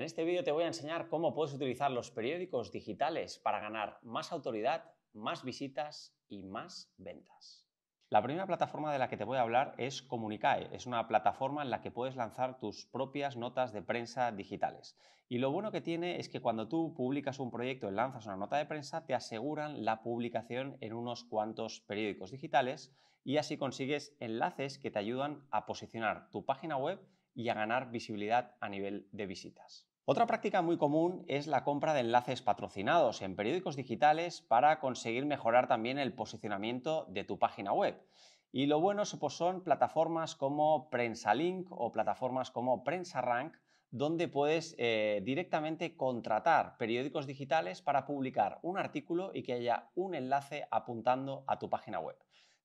En este vídeo te voy a enseñar cómo puedes utilizar los periódicos digitales para ganar más autoridad, más visitas y más ventas. La primera plataforma de la que te voy a hablar es Comunicae. Es una plataforma en la que puedes lanzar tus propias notas de prensa digitales. Y lo bueno que tiene es que cuando tú publicas un proyecto y lanzas una nota de prensa, te aseguran la publicación en unos cuantos periódicos digitales y así consigues enlaces que te ayudan a posicionar tu página web y a ganar visibilidad a nivel de visitas. Otra práctica muy común es la compra de enlaces patrocinados en periódicos digitales para conseguir mejorar también el posicionamiento de tu página web. Y lo bueno pues son plataformas como PrensaLink o plataformas como PrensaRank, donde puedes eh, directamente contratar periódicos digitales para publicar un artículo y que haya un enlace apuntando a tu página web.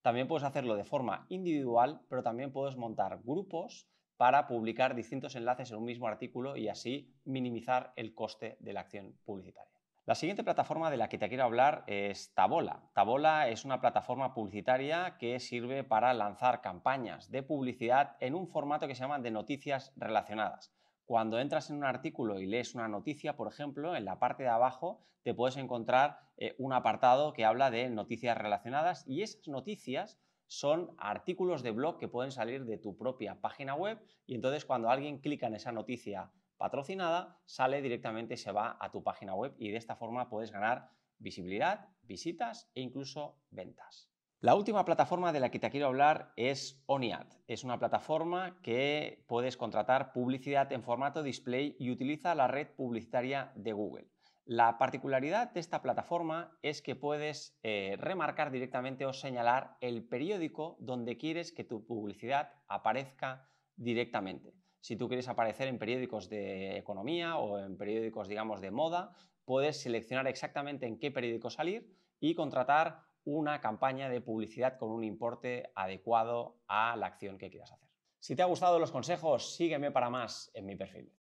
También puedes hacerlo de forma individual, pero también puedes montar grupos para publicar distintos enlaces en un mismo artículo y así minimizar el coste de la acción publicitaria. La siguiente plataforma de la que te quiero hablar es Tabola. Tabola es una plataforma publicitaria que sirve para lanzar campañas de publicidad en un formato que se llama de noticias relacionadas. Cuando entras en un artículo y lees una noticia, por ejemplo, en la parte de abajo te puedes encontrar eh, un apartado que habla de noticias relacionadas y esas noticias son artículos de blog que pueden salir de tu propia página web y entonces cuando alguien clica en esa noticia patrocinada, sale directamente se va a tu página web y de esta forma puedes ganar visibilidad, visitas e incluso ventas. La última plataforma de la que te quiero hablar es OniAd. Es una plataforma que puedes contratar publicidad en formato display y utiliza la red publicitaria de Google. La particularidad de esta plataforma es que puedes eh, remarcar directamente o señalar el periódico donde quieres que tu publicidad aparezca directamente. Si tú quieres aparecer en periódicos de economía o en periódicos, digamos, de moda, puedes seleccionar exactamente en qué periódico salir y contratar una campaña de publicidad con un importe adecuado a la acción que quieras hacer. Si te ha gustado los consejos, sígueme para más en mi perfil.